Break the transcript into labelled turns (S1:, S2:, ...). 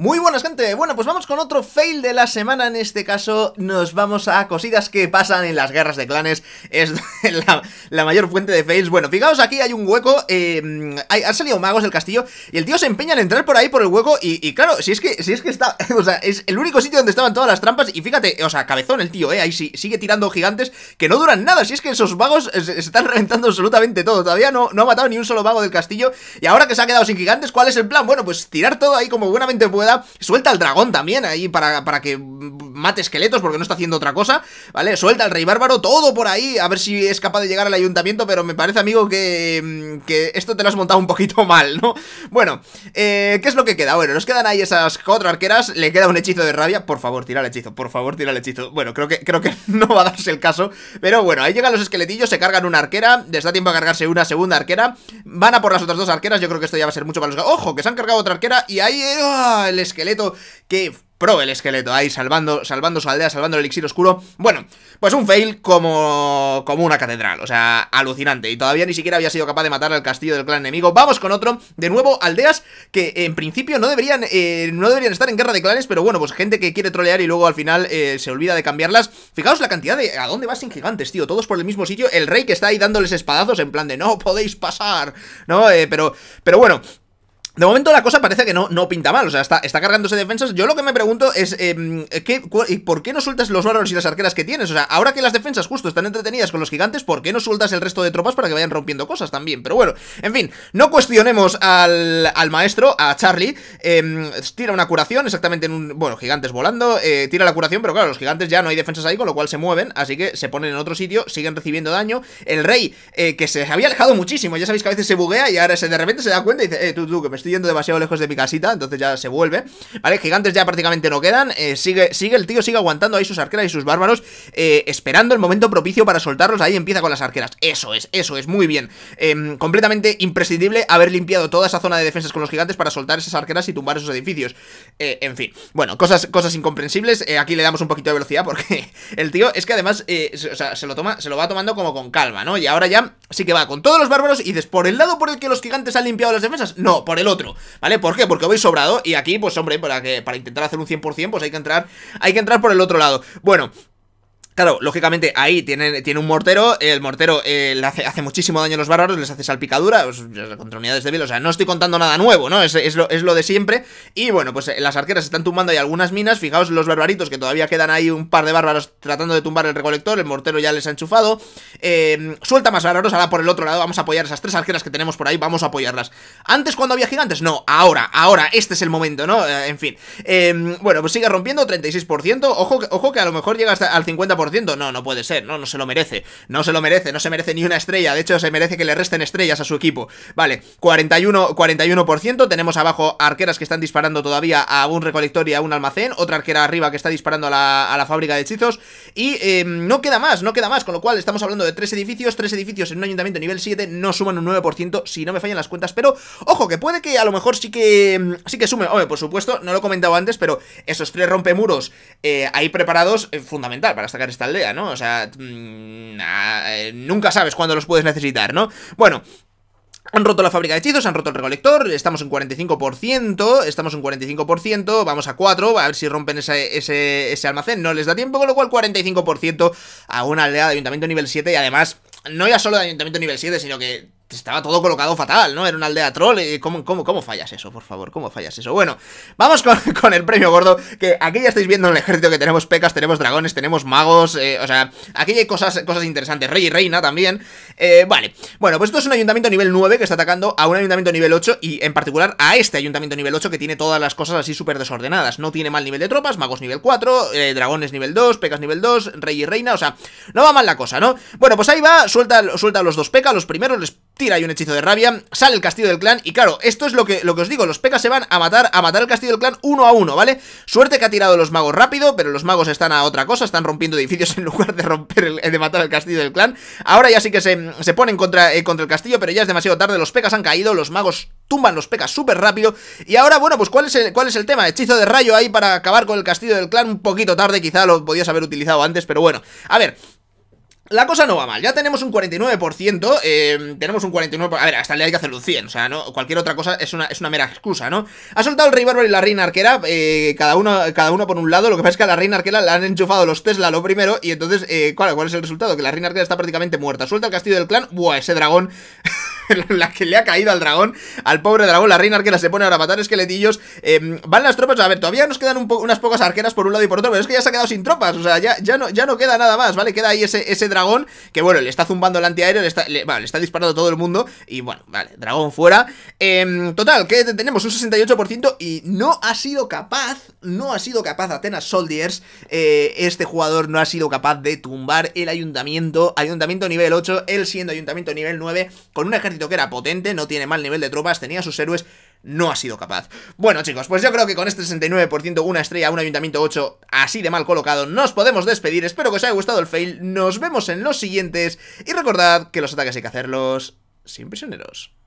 S1: Muy buenas gente, bueno pues vamos con otro fail de la semana, en este caso nos vamos a cosidas que pasan en las guerras de clanes, es la, mayor fuente de fails, bueno fijaos aquí hay un hueco, eh, han salido magos del castillo y el tío se empeña en entrar por ahí por el hueco y, claro, si es que si es que está, o sea, es el único sitio donde estaban todas las trampas y fíjate, o sea, cabezón el tío, eh, ahí sí, sigue tirando gigantes que no duran nada, si es que esos magos se, están reventando absolutamente todo, todavía no, no ha matado ni un solo mago del castillo y ahora que se ha quedado sin gigantes, ¿cuál es el plan? Bueno pues tirar todo ahí como buenamente pueda Suelta al dragón también ahí para, para que mate esqueletos porque no está haciendo otra cosa, ¿vale? Suelta al rey bárbaro, todo por ahí, a ver si es capaz de llegar al ayuntamiento, pero me parece, amigo, que, mm, esto te lo has montado un poquito mal, ¿no? Bueno, eh, ¿qué es lo que queda? Bueno, nos quedan ahí esas cuatro arqueras, le queda un hechizo de rabia, por favor, tira el hechizo, por favor, tira el hechizo. Bueno, creo que, creo que no va a darse el caso, pero bueno, ahí llegan los esqueletillos, se cargan una arquera, les da tiempo a cargarse una segunda arquera, van a por las otras dos arqueras, yo creo que esto ya va a ser mucho para los... ¡Ojo! Que se han cargado otra arquera y ahí... ¡ah! esqueleto que pro el esqueleto ahí, salvando, salvando su aldea, salvando el elixir oscuro. Bueno, pues un fail como, como una catedral, o sea, alucinante. Y todavía ni siquiera había sido capaz de matar al castillo del clan enemigo. Vamos con otro, de nuevo, aldeas que en principio no deberían, eh, no deberían estar en guerra de clanes, pero bueno, pues gente que quiere trolear y luego al final eh, se olvida de cambiarlas. Fijaos la cantidad de... ¿A dónde vas sin gigantes, tío? Todos por el mismo sitio. El rey que está ahí dándoles espadazos en plan de no podéis pasar, ¿no? Eh, pero, pero bueno, de momento la cosa parece que no, no pinta mal, o sea, está, está cargándose defensas. Yo lo que me pregunto es, eh, ¿por qué no sueltas los bárbaros y las arqueras que tienes? O sea, ahora que las defensas justo están entretenidas con los gigantes, ¿por qué no sueltas el resto de tropas para que vayan rompiendo cosas también? Pero bueno, en fin, no cuestionemos al, maestro, a Charlie. Em, tira una curación exactamente en un... Bueno, gigantes volando, eh, tira la curación, pero claro, los gigantes ya no hay defensas ahí, con lo cual se mueven, así que se ponen en otro sitio, siguen recibiendo daño. El rey, eh, que se había alejado muchísimo, ya sabéis que a veces se buguea y ahora se, de repente se da cuenta y dice, eh, tú, tú, que me estoy yendo demasiado lejos de mi casita, entonces ya se vuelve Vale, gigantes ya prácticamente no quedan eh, sigue, sigue el tío, sigue aguantando ahí sus arqueras y sus bárbaros eh, Esperando el momento propicio para soltarlos, ahí empieza con las arqueras Eso es, eso es, muy bien em, Completamente imprescindible haber limpiado toda esa zona de defensas con los gigantes para soltar esas arqueras y tumbar esos edificios eh, En fin, bueno, cosas, cosas incomprensibles eh, Aquí le damos un poquito de velocidad porque el tío es que además o sea, se, lo toma, se lo va tomando como con calma, ¿no? Y ahora ya sí que va con todos los bárbaros y dices, ¿por el lado por el que los gigantes han limpiado las defensas? No, por el otro ¿vale? ¿Por qué? Porque voy sobrado y aquí, pues hombre, para, que, para intentar hacer un 100%, pues hay que entrar hay que entrar por el otro lado. Bueno, Claro, lógicamente ahí tiene, tiene un mortero, el mortero eh, le hace, muchísimo daño a los bárbaros, les hace salpicadura, contra unidades este débiles, o sea, no estoy contando nada nuevo, ¿no? Es, lo, de siempre. Y bueno, pues eh, las arqueras están tumbando ahí algunas minas, fijaos los barbaritos que todavía quedan ahí un par de bárbaros tratando de tumbar el recolector, el mortero ya les ha enchufado. Em, suelta más bárbaros, ahora por el otro lado vamos a apoyar esas tres arqueras que tenemos por ahí, vamos a apoyarlas. ¿Antes cuando había gigantes? No, ahora, ahora, este es el momento, ¿no? Eh, en fin. Em, bueno, pues sigue rompiendo, 36%, ojo, ojo que a lo mejor llega hasta al 50%. No, no puede ser, no, no se lo merece. No se lo merece, no se merece ni una estrella. De hecho, se merece que le resten estrellas a su equipo. Vale, 41, 41%. Tenemos abajo arqueras que están disparando todavía a un recolector y a un almacén. Otra arquera arriba que está disparando a la, fábrica de hechizos. Y em, no queda más, no queda más. Con lo cual, estamos hablando de tres edificios. Tres edificios en un ayuntamiento nivel 7 no suman un 9% si no me fallan las cuentas. Pero, ojo, que puede que a lo mejor sí que, em, sí que sume. Hombre, por supuesto, no lo he comentado antes, pero esos tres rompemuros eh, ahí preparados, eh, fundamental para sacar esta aldea, ¿no? O sea, mm, ah, eh, nunca sabes cuándo los puedes necesitar, ¿no? Bueno, han roto la fábrica de hechizos, han roto el recolector, estamos en 45%, estamos en 45%, vamos a 4, a ver si rompen ese, ese almacén, no les da tiempo, con lo cual 45% a una aldea de ayuntamiento nivel 7 y además, no ya solo de ayuntamiento nivel 7, sino que estaba todo colocado fatal, ¿no? Era una aldea troll. Eh, ¿Cómo, cómo, cómo fallas eso, por favor? ¿Cómo fallas eso? Bueno, vamos con, el premio gordo, que aquí ya estáis viendo en el ejército que tenemos pecas, tenemos dragones, tenemos magos, eh, o sea, aquí hay cosas, cosas interesantes, rey y reina también. Eh, vale, bueno, pues esto es un ayuntamiento nivel 9 que está atacando a un ayuntamiento nivel 8 y en particular a este ayuntamiento nivel 8 que tiene todas las cosas así súper desordenadas. No tiene mal nivel de tropas, magos nivel 4, dragones nivel 2, pecas nivel 2, rey y reina, o sea, no va mal la cosa, ¿no? Bueno, pues ahí va, suelta, suelta los dos pecas, los primeros les tira ahí un hechizo de rabia, sale el castillo del clan y claro, esto es lo que, lo que os digo, los pecas se van a matar, a matar el castillo del clan uno a uno, ¿vale? Suerte que ha tirado los magos rápido, pero los magos están a otra cosa, están rompiendo edificios en lugar de romper el, de matar el castillo del clan. Ahora ya sí que se, se ponen contra, eh, contra el castillo, pero ya es demasiado tarde, los pecas han caído, los magos tumban los pecas súper rápido. Y ahora, bueno, pues ¿cuál es, el, ¿cuál es el tema? Hechizo de rayo ahí para acabar con el castillo del clan un poquito tarde, quizá lo podías haber utilizado antes, pero bueno. A ver, la cosa no va mal, ya tenemos un 49%, em, tenemos un 49%, a ver, hasta le hay que hacer un 100, o sea, ¿no? cualquier otra cosa es una, es una mera excusa, ¿no? Ha soltado el Rey Bárbaro y la Reina Arquera, eh, cada, uno, cada uno por un lado, lo que pasa es que a la Reina Arquera la han enchufado los Tesla lo primero, y entonces, eh, ¿cuál, ¿cuál es el resultado? Que la Reina Arquera está prácticamente muerta, suelta el castillo del clan, ¡buah, ese dragón! la que le ha caído al dragón, al pobre dragón, la reina arquera se pone ahora a matar esqueletillos. Em, van las tropas, a ver, todavía nos quedan unas pocas arqueras por un lado y por otro, pero es que ya se ha quedado sin tropas, o sea, ya, ya, no, ya no queda nada más, ¿vale? Queda ahí ese, ese dragón que, bueno, le está zumbando el antiaéreo, le está, le, A todo el mundo y, bueno, vale, dragón fuera. Em, total, que tenemos un 68% y no ha sido capaz, no ha sido capaz Atenas Soldiers, eh, este jugador no ha sido capaz de tumbar el ayuntamiento, ayuntamiento nivel 8, él siendo ayuntamiento nivel 9, con un ejército que era potente, no tiene mal nivel de tropas, tenía sus héroes, no ha sido capaz. Bueno chicos, pues yo creo que con este 69%, una estrella, un ayuntamiento 8, así de mal colocado, nos podemos despedir. Espero que os haya gustado el fail, nos vemos en los siguientes y recordad que los ataques hay que hacerlos sin prisioneros.